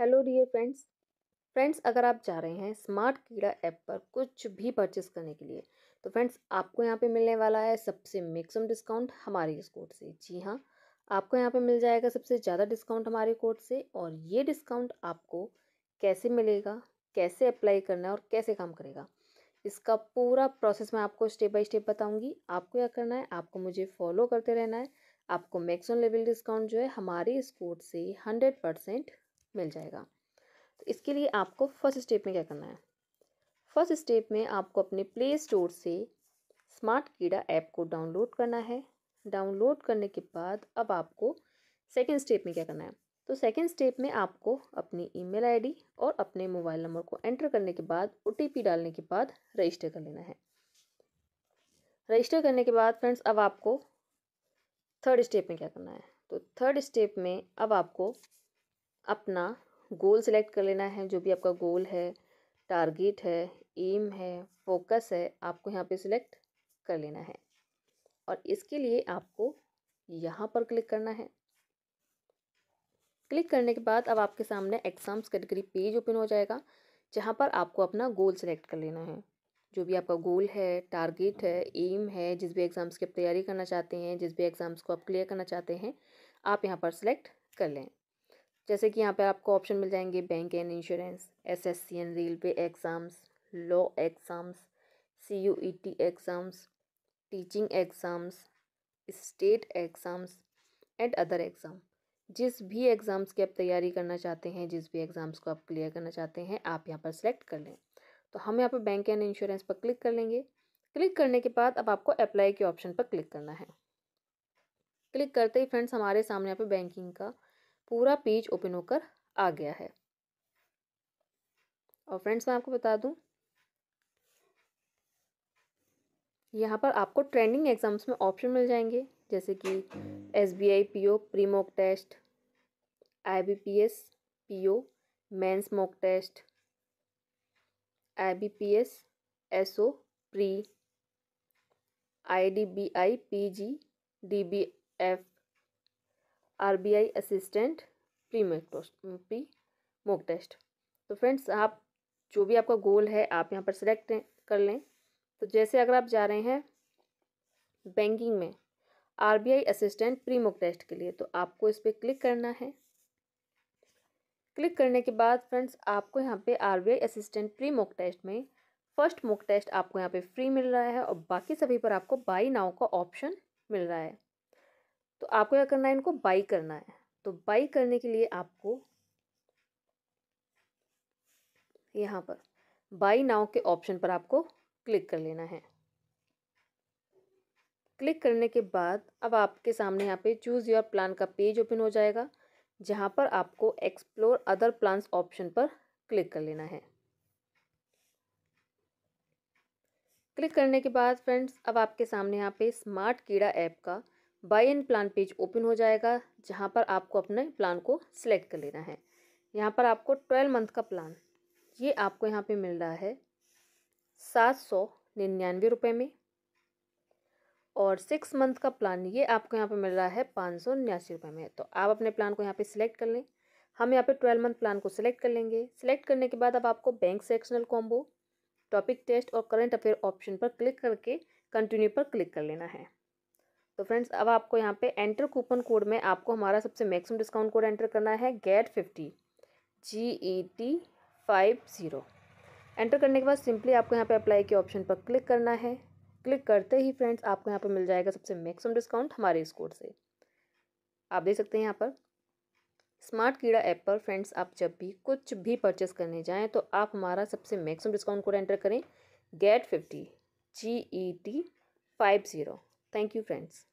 Hello dear friends friends अगर आप जा रहे हैं स्मार्ट कीड़ा ऐप पर कुछ भी परचेस करने के लिए तो फ्रेंड्स आपको यहाँ पे मिलने वाला है सबसे मैक्सिमम डिस्काउंट हमारे इस कोड से जी हाँ आपको यहाँ पे मिल जाएगा सबसे ज़्यादा डिस्काउंट हमारे कोड से और ये डिस्काउंट आपको कैसे मिलेगा कैसे अप्लाई करना है और कैसे काम करेगा इसका पूरा प्रोसेस मैं आपको स्टेप बाई स्टेप बताऊँगी आपको क्या करना है आपको मुझे फॉलो करते रहना है आपको मैक्सिमम लेवल डिस्काउंट जो है हमारे इस कोड से हंड्रेड परसेंट मिल जाएगा तो इसके लिए आपको फर्स्ट स्टेप में क्या करना है फर्स्ट स्टेप में आपको अपने प्ले स्टोर से स्मार्ट कीड़ा ऐप को डाउनलोड करना है डाउनलोड करने के बाद अब आपको सेकेंड स्टेप में क्या करना है तो सेकेंड स्टेप में आपको अपनी ईमेल आईडी और अपने मोबाइल नंबर को एंटर करने के बाद ओ डालने के बाद रजिस्टर कर लेना है रजिस्टर करने के बाद फ्रेंड्स अब आपको थर्ड स्टेप में क्या करना है तो थर्ड स्टेप में अब आपको अपना गोल सेलेक्ट कर लेना है जो भी आपका गोल है टारगेट है एम है फोकस है आपको यहाँ पे सिलेक्ट कर लेना है और इसके लिए आपको यहाँ पर क्लिक करना है क्लिक करने के बाद अब आपके सामने एग्ज़ाम्स कैटेगरी पेज ओपन हो जाएगा जहाँ पर आपको अपना गोल सेलेक्ट कर लेना है जो भी आपका गोल है टारगेट है एम है जिस भी एग्ज़ाम्स की आप तैयारी करना चाहते हैं जिस भी एग्ज़ाम्स को आप क्लियर करना चाहते हैं आप यहाँ पर सिलेक्ट कर लें जैसे कि यहाँ पे आपको ऑप्शन मिल जाएंगे bank and insurance S S C and railway exams law exams C U E T exams teaching exams state exams and other exam जिस भी एग्ज़ाम्स की आप तैयारी करना चाहते हैं जिस भी एग्ज़ाम्स को आप क्लियर करना चाहते हैं आप यहाँ पर सिलेक्ट कर लें तो हम यहाँ पर बैंक एंड इंश्योरेंस पर क्लिक कर लेंगे क्लिक करने के बाद अब आपको अप्लाई के ऑप्शन पर क्लिक करना है क्लिक करते ही फ्रेंड्स हमारे सामने यहाँ पर बैंकिंग का पूरा पेज ओपन होकर आ गया है और फ्रेंड्स मैं आपको बता दूं यहाँ पर आपको ट्रेंडिंग एग्ज़ाम्स में ऑप्शन मिल जाएंगे जैसे कि S B I P O pre mock test I B P S P O mains mock test I B P S S O pre I D B I P G D B F RBI assistant pre pre mock test तो friends आप जो भी आपका गोल है आप यहाँ पर select कर लें तो जैसे अगर आप जा रहे हैं बैंकिंग में RBI assistant pre mock test के लिए तो आपको इस पर क्लिक करना है क्लिक करने के बाद फ्रेंड्स आपको यहाँ पे RBI assistant pre mock test में फर्स्ट मॉक टेस्ट आपको यहाँ पे फ्री मिल रहा है और बाकी सभी पर आपको बाई नाव का ऑप्शन मिल रहा है तो आपको क्या करना है इनको बाई करना है तो बाई करने के लिए आपको यहाँ पर बाई नाउ के ऑप्शन पर आपको क्लिक कर लेना है क्लिक करने के बाद अब आपके सामने यहाँ पे चूज़ योर प्लान का पेज ओपन हो जाएगा जहाँ पर आपको एक्सप्लोर अदर प्लान्स ऑप्शन पर क्लिक कर लेना है क्लिक करने के बाद फ्रेंड्स अब आपके सामने यहाँ पे स्मार्ट कीड़ा ऐप का buy and plan page open हो जाएगा जहाँ पर आपको अपने प्लान को सिलेक्ट कर लेना है यहाँ पर आपको ट्वेल्व मंथ का प्लान ये आपको यहाँ पे मिल रहा है सात सौ निन्यानवे रुपये में और सिक्स मंथ का प्लान ये आपको यहाँ पे मिल रहा है पाँच सौ उन्यासी रुपये में तो आप अपने प्लान को यहाँ पे सिलेक्ट कर लें हम यहाँ पे ट्वेल्व मंथ प्लान को सिलेक्ट कर लेंगे सिलेक्ट करने के बाद अब आपको bank sectional combo topic test और करंट अफेयर ऑप्शन पर क्लिक करके कंटिन्यू पर क्लिक कर लेना है तो फ्रेंड्स अब आपको यहाँ पे एंटर कूपन कोड में आपको हमारा सबसे मैक्सिमम डिस्काउंट कोड एंटर करना है get fifty G E T five zero enter करने के बाद सिंपली आपको यहाँ पे अप्लाई के ऑप्शन पर क्लिक करना है क्लिक करते ही फ्रेंड्स आपको यहाँ पर मिल जाएगा सबसे मैक्सिमम डिस्काउंट हमारे इस कोड से आप देख सकते हैं यहाँ पर स्मार्ट कीड़ा ऐप पर फ्रेंड्स आप जब भी कुछ भी परचेस करने जाएँ तो आप हमारा सबसे मैक्सिमम डिस्काउंट कोड एंटर करें get fifty G E T five zero Thank you, friends.